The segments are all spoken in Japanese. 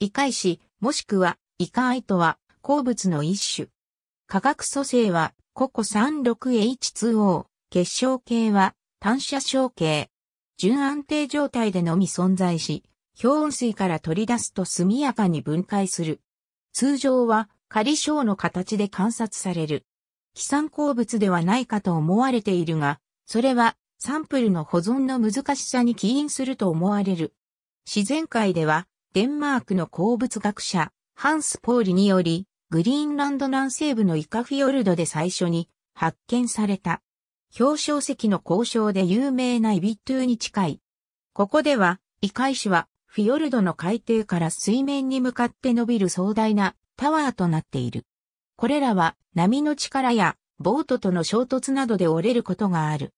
異界子、もしくは、異界とは、鉱物の一種。化学組成は、ココ 36H2O、結晶系は、単車小系。純安定状態でのみ存在し、氷温水から取り出すと速やかに分解する。通常は、仮晶の形で観察される。既産鉱物ではないかと思われているが、それは、サンプルの保存の難しさに起因すると思われる。自然界では、デンマークの鉱物学者、ハンス・ポーリにより、グリーンランド南西部のイカフィヨルドで最初に発見された。表彰石の交渉で有名なイビットゥーに近い。ここでは、イカ石は、フィヨルドの海底から水面に向かって伸びる壮大なタワーとなっている。これらは波の力やボートとの衝突などで折れることがある。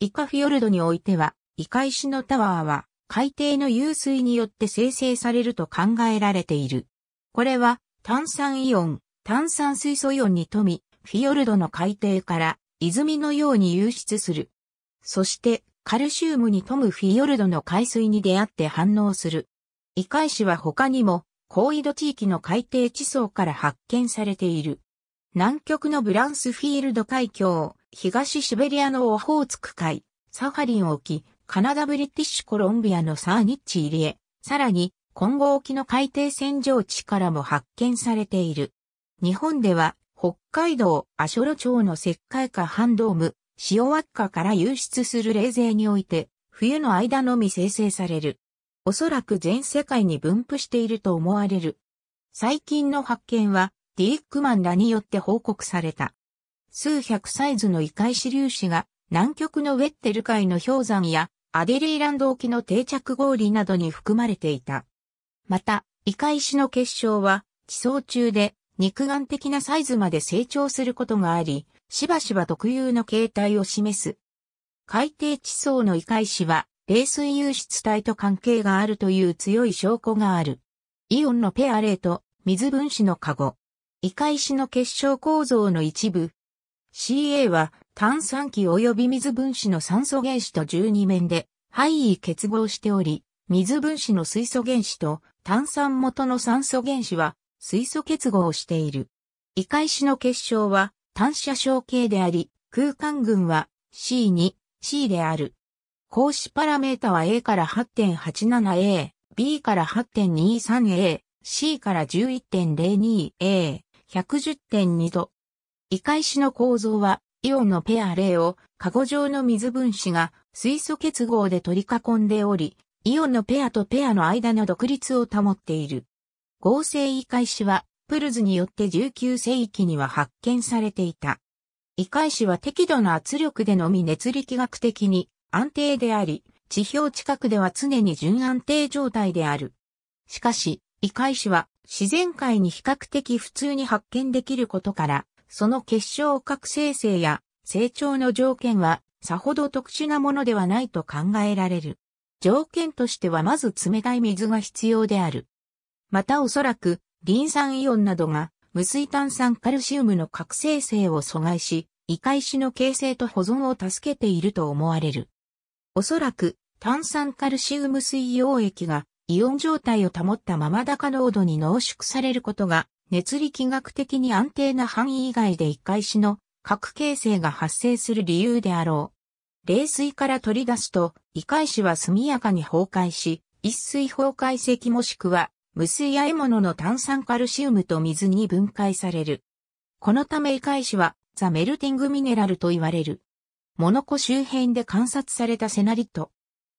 イカフィヨルドにおいては、イカ石のタワーは海底の湧水によって生成されると考えられている。これは炭酸イオン、炭酸水素イオンに富み、フィヨルドの海底から泉のように湧出する。そしてカルシウムに富むフィヨルドの海水に出会って反応する。異界石は他にも高緯度地域の海底地層から発見されている。南極のブランスフィールド海峡、東シベリアのオホーツク海、サハリン沖、カナダブリティッシュコロンビアのサーニッチ入江、さらに、今後沖の海底洗浄地からも発見されている。日本では、北海道アショロ町の石灰化ンドーム、塩輪っかから流出する冷税において、冬の間のみ生成される。おそらく全世界に分布していると思われる。最近の発見は、ディークマンらによって報告された。数百サイズの異界子粒子が南極のウェッテル海の氷山やアデリーランド沖の定着氷などに含まれていた。また、イカ石の結晶は、地層中で肉眼的なサイズまで成長することがあり、しばしば特有の形態を示す。海底地層のイカ石は、冷水融出体と関係があるという強い証拠がある。イオンのペアレーと水分子の加護。イカ石の結晶構造の一部。CA は炭酸基及び水分子の酸素原子と12面で、肺位結合しており、水分子の水素原子と炭酸元の酸素原子は水素結合をしている。異界子の結晶は単射小形であり、空間群は C2、C である。格子パラメータは A から 8.87A、B から 8.23A、C から 11.02A、110.2度。異界子の構造はイオンのペア例を、過ゴ状の水分子が水素結合で取り囲んでおり、イオンのペアとペアの間の独立を保っている。合成異界子は、プルズによって19世紀には発見されていた。異界子は適度な圧力でのみ熱力学的に安定であり、地表近くでは常に純安定状態である。しかし、異界子は自然界に比較的普通に発見できることから、その結晶核生成や成長の条件はさほど特殊なものではないと考えられる。条件としてはまず冷たい水が必要である。またおそらく、リン酸イオンなどが無水炭酸カルシウムの覚醒性を阻害し、異界死の形成と保存を助けていると思われる。おそらく、炭酸カルシウム水溶液がイオン状態を保ったまま高濃度に濃縮されることが熱力学的に安定な範囲以外で一回しの核形成が発生する理由であろう。冷水から取り出すと、異界子は速やかに崩壊し、一水崩壊石もしくは、無水や獲物の炭酸カルシウムと水に分解される。このため異界子は、ザ・メルティング・ミネラルと言われる。モノコ周辺で観察されたセナリット。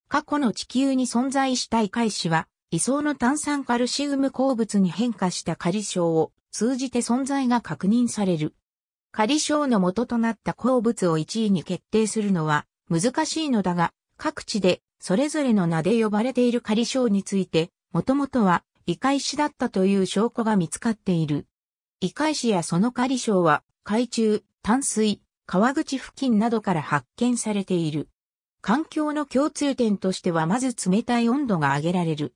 過去の地球に存在した異界子は、位相の炭酸カルシウム鉱物に変化した仮称を通じて存在が確認される。仮称の元となった鉱物を1位に決定するのは難しいのだが、各地でそれぞれの名で呼ばれている仮称について、もともとは異界石だったという証拠が見つかっている。異界石やその仮称は、海中、淡水、川口付近などから発見されている。環境の共通点としてはまず冷たい温度が上げられる。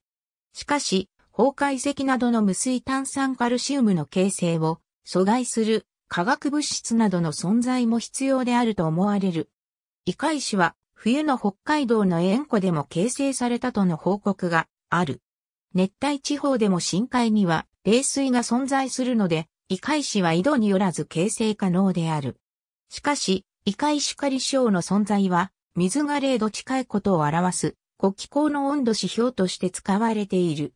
しかし、崩壊石などの無水炭酸カルシウムの形成を阻害する化学物質などの存在も必要であると思われる。異界石は冬の北海道の塩湖でも形成されたとの報告がある。熱帯地方でも深海には冷水が存在するので、異界石は井戸によらず形成可能である。しかし、異界石カリシの存在は水が0度近いことを表す国気候の温度指標として使われている。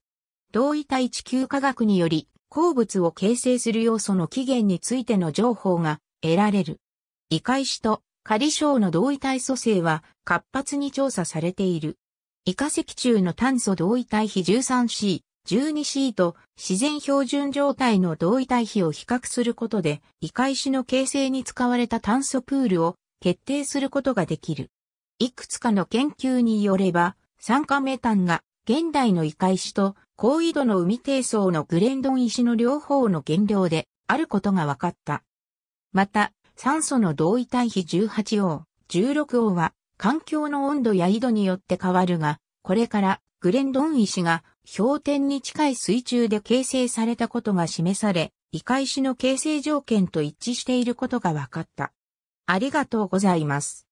同位体地球科学により、鉱物を形成する要素の起源についての情報が得られる。異界史と仮称の同位体組成は活発に調査されている。異化石中の炭素同位体比 13C、12C と自然標準状態の同位体比を比較することで、異界史の形成に使われた炭素プールを決定することができる。いくつかの研究によれば、酸化メタンが現代の異界石と高緯度の海底層のグレンドン石の両方の原料であることが分かった。また、酸素の同位体比 18O、16O は環境の温度や緯度によって変わるが、これからグレンドン石が氷点に近い水中で形成されたことが示され、異界石の形成条件と一致していることが分かった。ありがとうございます。